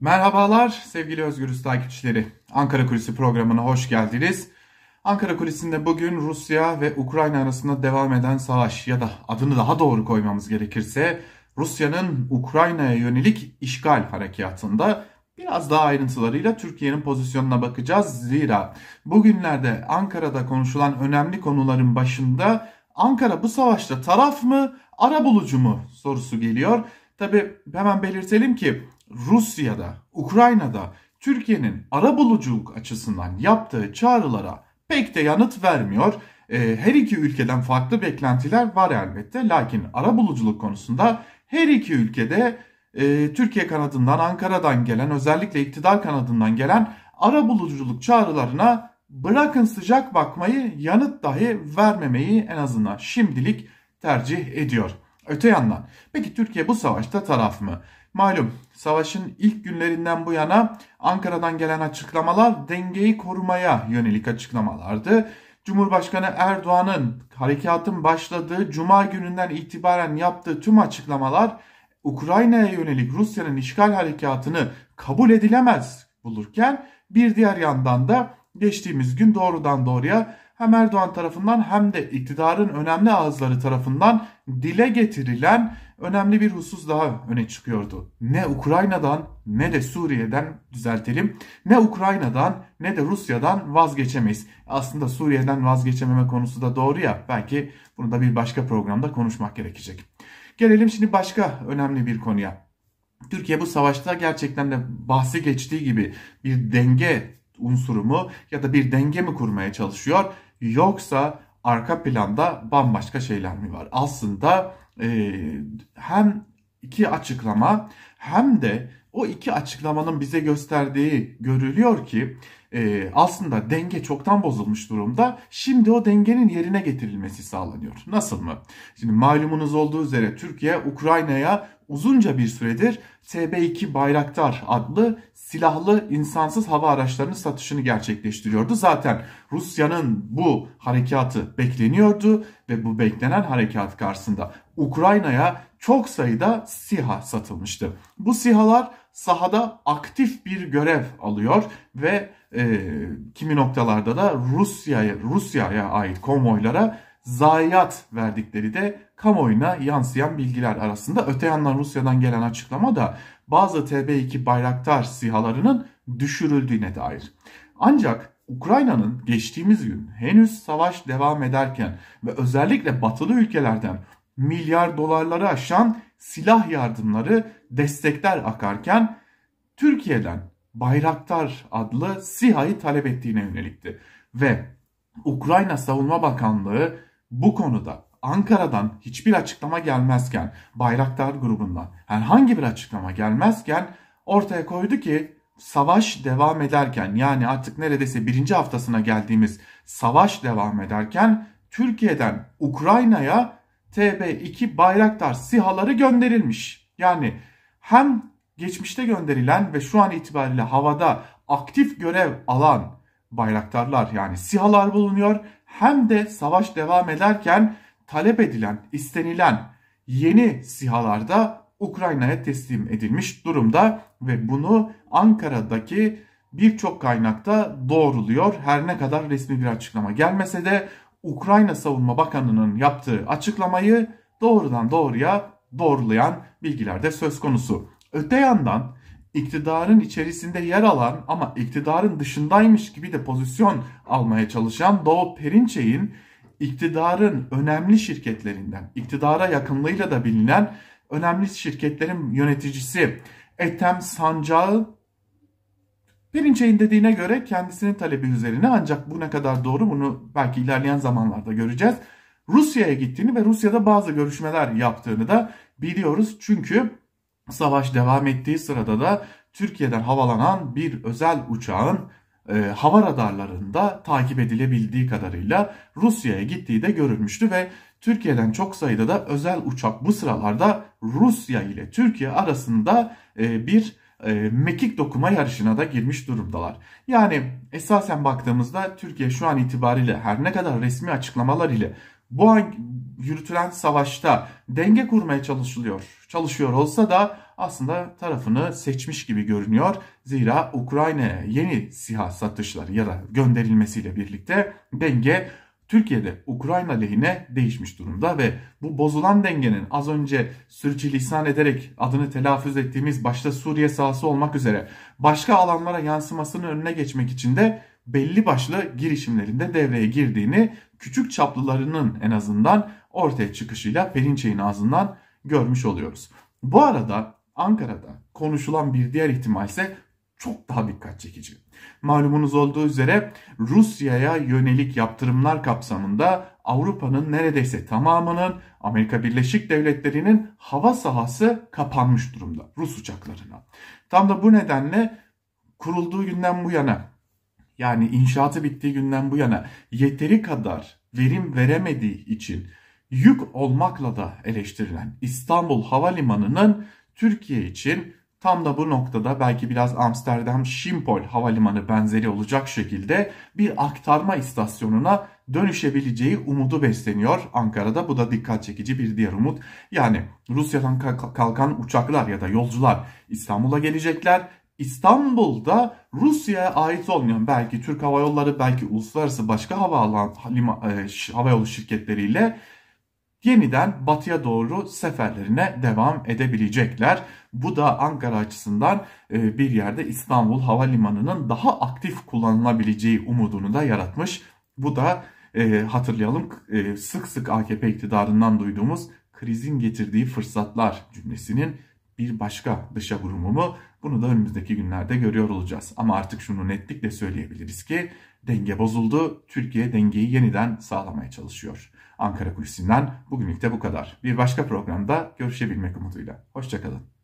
Merhabalar sevgili Özgürüz takipçileri. Ankara Kulisi programına hoş geldiniz. Ankara Kulisi'nde bugün Rusya ve Ukrayna arasında devam eden savaş ya da adını daha doğru koymamız gerekirse Rusya'nın Ukrayna'ya yönelik işgal harekatında biraz daha ayrıntılarıyla Türkiye'nin pozisyonuna bakacağız. Zira bugünlerde Ankara'da konuşulan önemli konuların başında Ankara bu savaşta taraf mı, ara bulucu mu sorusu geliyor. Tabi hemen belirtelim ki Rusya'da, Ukrayna'da Türkiye'nin arabuluculuk açısından yaptığı çağrılara pek de yanıt vermiyor. Ee, her iki ülkeden farklı beklentiler var elbette. Lakin arabuluculuk konusunda her iki ülkede e, Türkiye kanadından, Ankara'dan gelen, özellikle iktidar kanadından gelen arabuluculuk çağrılarına bırakın sıcak bakmayı, yanıt dahi vermemeyi en azından şimdilik tercih ediyor. Öte yandan peki Türkiye bu savaşta taraf mı? Malum savaşın ilk günlerinden bu yana Ankara'dan gelen açıklamalar dengeyi korumaya yönelik açıklamalardı. Cumhurbaşkanı Erdoğan'ın harekatın başladığı cuma gününden itibaren yaptığı tüm açıklamalar Ukrayna'ya yönelik Rusya'nın işgal harekatını kabul edilemez bulurken bir diğer yandan da geçtiğimiz gün doğrudan doğruya hem Erdoğan tarafından hem de iktidarın önemli ağızları tarafından dile getirilen önemli bir husus daha öne çıkıyordu. Ne Ukrayna'dan ne de Suriye'den düzeltelim. Ne Ukrayna'dan ne de Rusya'dan vazgeçemeyiz. Aslında Suriye'den vazgeçememe konusu da doğru ya. Belki bunu da bir başka programda konuşmak gerekecek. Gelelim şimdi başka önemli bir konuya. Türkiye bu savaşta gerçekten de bahsi geçtiği gibi bir denge unsuru mu ya da bir denge mi kurmaya çalışıyor? Yoksa arka planda bambaşka şeyler mi var? Aslında e, hem iki açıklama hem de o iki açıklamanın bize gösterdiği görülüyor ki e, aslında denge çoktan bozulmuş durumda. Şimdi o dengenin yerine getirilmesi sağlanıyor. Nasıl mı? Şimdi malumunuz olduğu üzere Türkiye Ukrayna'ya uzunca bir süredir TB2 Bayraktar adlı silahlı insansız hava araçlarının satışını gerçekleştiriyordu. Zaten Rusya'nın bu harekatı bekleniyordu ve bu beklenen harekat karşısında Ukrayna'ya çok sayıda siha satılmıştı. Bu sihalar sahada aktif bir görev alıyor ve e, kimi noktalarda da Rusya'ya Rusya'ya ait konvoylara zayiat verdikleri de kamuoyuna yansıyan bilgiler arasında. Öte yandan Rusya'dan gelen açıklama da bazı TB2 Bayraktar sihalarının düşürüldüğüne dair. Ancak Ukrayna'nın geçtiğimiz gün henüz savaş devam ederken ve özellikle batılı ülkelerden milyar dolarları aşan silah yardımları, destekler akarken Türkiye'den Bayraktar adlı SİHA'yı talep ettiğine yönelikti. Ve Ukrayna Savunma Bakanlığı bu konuda Ankara'dan hiçbir açıklama gelmezken, Bayraktar grubundan herhangi bir açıklama gelmezken ortaya koydu ki savaş devam ederken yani artık neredeyse birinci haftasına geldiğimiz savaş devam ederken Türkiye'den Ukrayna'ya TB2 Bayraktar sihaları gönderilmiş. Yani hem geçmişte gönderilen ve şu an itibariyle havada aktif görev alan bayraktarlar yani sihalar bulunuyor. Hem de savaş devam ederken talep edilen, istenilen yeni sihalar da Ukrayna'ya teslim edilmiş durumda ve bunu Ankara'daki birçok kaynakta doğruluyor. Her ne kadar resmi bir açıklama gelmese de Ukrayna Savunma Bakanı'nın yaptığı açıklamayı doğrudan doğruya doğrulayan bilgilerde söz konusu. Öte yandan iktidarın içerisinde yer alan ama iktidarın dışındaymış gibi de pozisyon almaya çalışan Doğu Perinçey'in iktidarın önemli şirketlerinden, iktidara yakınlığıyla da bilinen önemli şirketlerin yöneticisi Etem Sancağı Perinçey'in dediğine göre kendisinin talebi üzerine ancak bu ne kadar doğru bunu belki ilerleyen zamanlarda göreceğiz. Rusya'ya gittiğini ve Rusya'da bazı görüşmeler yaptığını da biliyoruz. Çünkü savaş devam ettiği sırada da Türkiye'den havalanan bir özel uçağın e, hava radarlarında takip edilebildiği kadarıyla Rusya'ya gittiği de görülmüştü ve Türkiye'den çok sayıda da özel uçak bu sıralarda Rusya ile Türkiye arasında e, bir e, mekik dokuma yarışına da girmiş durumdalar. Yani esasen baktığımızda Türkiye şu an itibariyle her ne kadar resmi açıklamalar ile bu an yürütülen savaşta denge kurmaya çalışılıyor. Çalışıyor olsa da aslında tarafını seçmiş gibi görünüyor. Zira Ukrayna'ya yeni silah satışları ya da gönderilmesiyle birlikte denge Türkiye'de Ukrayna lehine değişmiş durumda ve bu bozulan dengenin az önce sürçülisan ederek adını telaffuz ettiğimiz başta Suriye sahası olmak üzere başka alanlara yansımasının önüne geçmek için de belli başlı girişimlerinde devreye girdiğini küçük çaplılarının en azından ortaya çıkışıyla Perinçey'in ağzından görmüş oluyoruz. Bu arada Ankara'da konuşulan bir diğer ihtimal ise çok daha dikkat çekici. Malumunuz olduğu üzere Rusya'ya yönelik yaptırımlar kapsamında Avrupa'nın neredeyse tamamının Amerika Birleşik Devletleri'nin hava sahası kapanmış durumda Rus uçaklarına. Tam da bu nedenle kurulduğu günden bu yana yani inşaatı bittiği günden bu yana yeteri kadar verim veremediği için yük olmakla da eleştirilen İstanbul Havalimanı'nın Türkiye için Tam da bu noktada belki biraz Amsterdam Schiphol havalimanı benzeri olacak şekilde bir aktarma istasyonuna dönüşebileceği umudu besleniyor Ankara'da. Bu da dikkat çekici bir diğer umut. Yani Rusya'dan kalkan uçaklar ya da yolcular İstanbul'a gelecekler. İstanbul'da Rusya'ya ait olmayan belki Türk Hava Yolları belki uluslararası başka hava alan e, havayolu şirketleriyle yeniden batıya doğru seferlerine devam edebilecekler. Bu da Ankara açısından e, bir yerde İstanbul Havalimanı'nın daha aktif kullanılabileceği umudunu da yaratmış. Bu da e, hatırlayalım e, sık sık AKP iktidarından duyduğumuz krizin getirdiği fırsatlar cümlesinin bir başka dışa vurumumu bunu da önümüzdeki günlerde görüyor olacağız. Ama artık şunu netlikle söyleyebiliriz ki denge bozuldu. Türkiye dengeyi yeniden sağlamaya çalışıyor. Ankara Kulisi'nden bugünlük de bu kadar. Bir başka programda görüşebilmek umuduyla. Hoşçakalın.